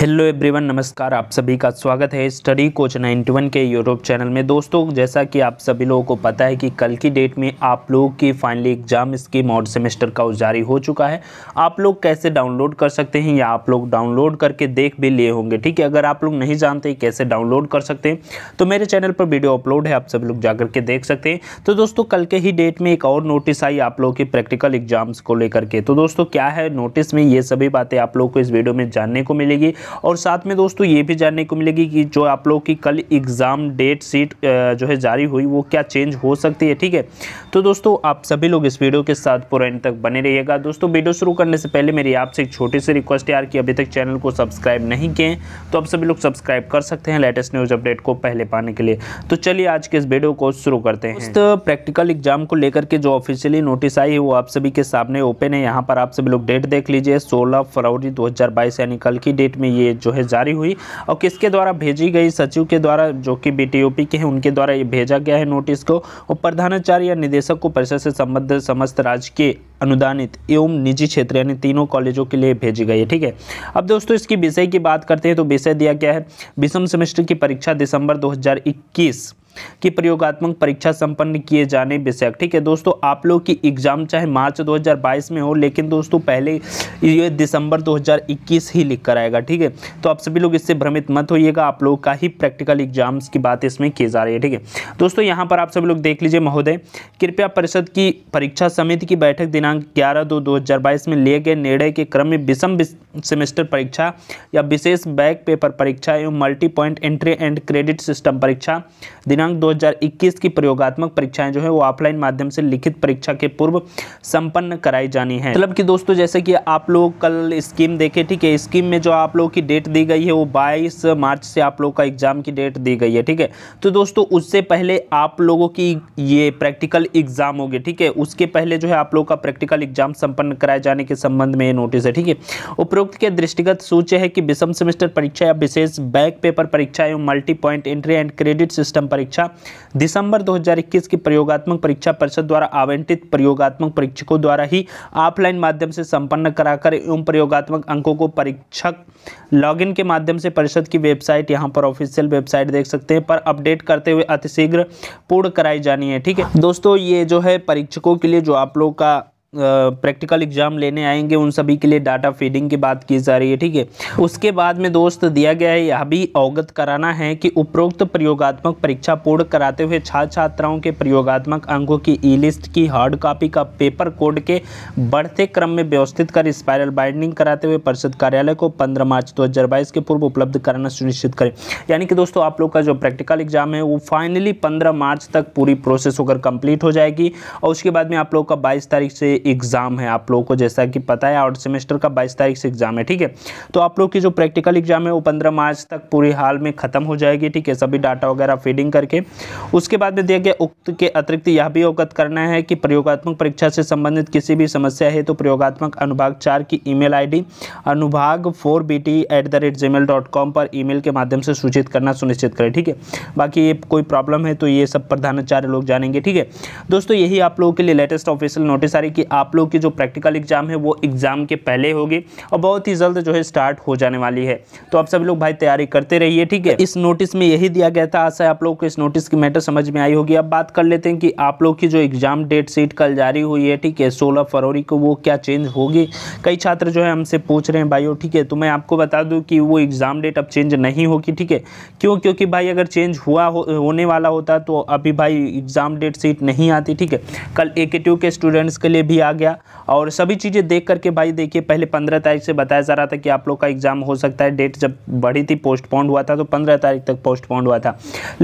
hello everyone नमस्कार आप सभी का स्वागत है स्टडी कोच 91 के यूट्यूब चैनल में दोस्तों जैसा कि आप सभी लोगों को पता है कि कल की डेट में आप लोग की फाइनली एग्जाम इसकी मॉड सेमेस्टर का जारी हो चुका है आप लोग कैसे डाउनलोड कर सकते हैं या आप लोग डाउनलोड करके देख भी लिए होंगे ठीक है अगर आप लोग नहीं जानते कैसे डाउनलोड कर सकते हैं तो मेरे चैनल पर वीडियो अपलोड है आप सभी लोग जाकर के देख सकते हैं तो दोस्तों कल के ही डेट में एक और नोटिस आई आप लोगों की प्रैक्टिकल एग्जाम्स को लेकर के तो दोस्तों क्या है नोटिस में ये सभी बातें आप लोग को इस वीडियो में जानने को मिलेगी और साथ में दोस्तों ये भी जानने को मिलेगी कि जो आप लोग की कल एग्ज़ाम डेट सीट जो है जारी हुई वो क्या चेंज हो सकती है ठीक है तो दोस्तों आप सभी लोग इस वीडियो के साथ पूरा एंड तक बने रहिएगा दोस्तों वीडियो शुरू करने से पहले मेरी आपसे एक छोटी सी रिक्वेस्ट यार कि अभी तक चैनल को सब्सक्राइब नहीं किए तो आप सभी लोग सब्सक्राइब कर सकते हैं लेटेस्ट न्यूज़ अपडेट को पहले पाने के लिए तो चलिए आज के इस वीडियो को शुरू करते हैं प्रैक्टिकल एग्जाम को लेकर के जो ऑफिशियली नोटिस आई है वो आप सभी के सामने ओपन है यहाँ पर आप सभी लोग डेट देख लीजिए सोलह फरवरी दो यानी कल की डेट में ये जो है जारी हुई और किसके द्वारा भेजी गई सचिव के द्वारा जो कि बी के हैं उनके द्वारा ये भेजा गया है नोटिस को और प्रधानाचार्य या निदेशक को परिषद से संबद्ध समस्त राज्य के अनुदानित एवं निजी क्षेत्र यानी तीनों कॉलेजों के लिए भेजी गई है ठीक है अब दोस्तों इसकी विषय की बात करते हैं तो विषय दिया गया है विषम सेमेस्टर की परीक्षा दिसंबर दो कि प्रयोगात्मक परीक्षा संपन्न किए जाने विषयक ठीक है दोस्तों आप लोग की एग्ज़ाम चाहे मार्च 2022 में हो लेकिन दोस्तों पहले ये दिसंबर 2021 ही लिख कर आएगा ठीक है तो आप सभी लोग इससे भ्रमित मत होइएगा आप लोग का ही प्रैक्टिकल एग्जाम्स की बात इसमें की जा रही है ठीक है दोस्तों यहाँ पर आप सभी लोग देख लीजिए महोदय कृपया परिषद की परीक्षा समिति की बैठक दिनांक ग्यारह दो दो में लिए गए निर्णय के क्रम में विषम सेमेस्टर परीक्षा या विशेष बैक पेपर परीक्षा एवं multi point entry and credit system परीक्षा दिनांक दिनांक 2021 की प्रयोगात्मक परीक्षाएं जो है वो ऑफलाइन माध्यम से लिखित परीक्षा के पूर्व संपन्न कराई जानी है मतलब कि दोस्तों जैसे कि आप लोग कल स्कीम देखे ठीक है स्कीम में जो आप लोगों की डेट दी गई है वो बाईस मार्च से आप लोगों का एग्जाम की डेट दी गई है ठीक है तो दोस्तों उससे पहले आप लोगों की ये प्रैक्टिकल एग्जाम होगी ठीक है उसके पहले जो है आप लोगों का प्रैक्टिकल एग्जाम संपन्न कराए जाने के संबंध में ये नोटिस है ठीक है उपरोक्त के दृष्टिगत सूचे है कि विषम सेमेस्टर परीक्षा या विशेष बैक पेपर परीक्षा एवं multi point entry and credit system परीक्षा परीक्षा दिसंबर 2021 की प्रयोगात्मक परीक्षा परिषद द्वारा आवंटित प्रयोगात्मक परीक्षकों द्वारा ही ऑफलाइन माध्यम से संपन्न कराकर एवं प्रयोगात्मक अंकों को परीक्षक लॉगिन के माध्यम से परिषद की वेबसाइट यहाँ पर ऑफिशियल वेबसाइट देख सकते हैं पर अपडेट करते हुए अतिशीघ्र पूर्ण कराई जानी है ठीक है दोस्तों ये जो है परीक्षकों के लिए जो आप लोग का प्रैक्टिकल एग्जाम लेने आएंगे उन सभी के लिए डाटा फीडिंग की बात की जा रही है ठीक है उसके बाद में दोस्त दिया गया है यह भी अवगत कराना है कि उपरोक्त प्रयोगात्मक परीक्षा पूर्ण कराते हुए छात्र छात्राओं के प्रयोगात्मक अंकों की ई लिस्ट की हार्ड कॉपी का पेपर कोड के बढ़ते क्रम में व्यवस्थित कर स्पायरल बाइंडिंग कराते हुए परिषद कार्यालय को पंद्रह मार्च दो के पूर्व उपलब्ध कराना सुनिश्चित करें यानी कि दोस्तों आप लोग का जो प्रैक्टिकल एग्जाम है वो फाइनली पंद्रह मार्च तक पूरी प्रोसेस होकर कंप्लीट हो जाएगी और उसके बाद में आप लोग का बाईस तारीख से एग्ज़ाम है आप लोगों को जैसा कि पता है आठ सेमेस्टर का बाईस तारीख से एग्ज़ाम है ठीक है तो आप लोग की जो प्रैक्टिकल एग्ज़ाम है वो पंद्रह मार्च तक पूरी हाल में ख़त्म हो जाएगी ठीक है सभी डाटा वगैरह फीडिंग करके उसके बाद में दिया गया उक्त के अतिरिक्त यह भी अवगत करना है कि प्रयोगात्मक परीक्षा से संबंधित किसी भी समस्या है तो प्रयोगात्मक अनुभाग चार की ईमेल आईडी अनुभाग four B T at the rate G mail dot com पर ईमेल के माध्यम से सूचित करना सुनिश्चित करें ठीक है बाकी ये कोई प्रॉब्लम है तो ये सब प्रधानाचार्य लोग जानेंगे ठीक है दोस्तों यही आप लोगों के लिए लेटेस्ट ऑफिशियल नोटिस आ रही कि आप लोग की जो प्रैक्टिकल एग्ज़ाम है वो एग्ज़ाम के पहले होगी और बहुत ही जल्द जो है स्टार्ट हो जाने वाली है तो आप सभी लोग भाई तैयारी करते रहिए ठीक है इस नोटिस में यही दिया गया था आशा आप लोग को इस नोटिस की मैटर समझ में आई होगी अब बात कर लेते हैं कि आप लोग की जो एग्ज़ाम डेट सीट कल जारी हुई है ठीक है सोलह फरवरी को वो क्या चेंज होगी कई छात्र जो है हमसे पूछ रहे हैं भाई ठीक है तो मैं आपको बता दूँ कि वो एग्ज़ाम डेट अब चेंज नहीं होगी ठीक है क्यों क्योंकि भाई अगर चेंज हुआ होने वाला होता तो अभी भाई एग्ज़ाम डेट सीट नहीं आती ठीक है कल ए के स्टूडेंट्स के लिए भी दिया गया और सभी चीज़ें देख करके भाई देखिए पहले पंद्रह तारीख से बताया जा रहा था कि आप लोग का एग्ज़ाम हो सकता है डेट जब बढ़ी थी पोस्टपोन हुआ था तो पंद्रह तारीख तक पोस्टपोन हुआ था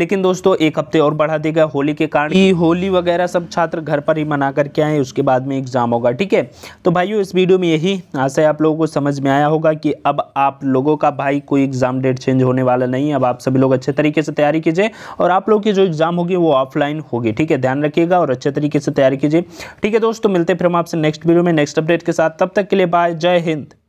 लेकिन दोस्तों एक हफ्ते और बढ़ा दिया गया होली के कारण ये होली वगैरह सब छात्र घर पर ही मना करके आए उसके बाद में एग्ज़ाम होगा ठीक है तो भाइयों इस वीडियो में यही आशा आप लोगों को समझ में आया होगा कि अब आप लोगों का भाई कोई एग्ज़ाम डेट चेंज होने वाला नहीं है अब आप सभी लोग अच्छे तरीके से तैयारी कीजिए और आप लोग की जो एग्ज़ाम होगी वो ऑफलाइन होगी ठीक है ध्यान रखिएगा और अच्छे तरीके से तैयारी कीजिए ठीक है दोस्तों मिलते फिर फिर हम आपसे नेक्स्ट वीडियो में नेक्स्ट अपडेट के साथ तब तक के लिए बाय जय हिंद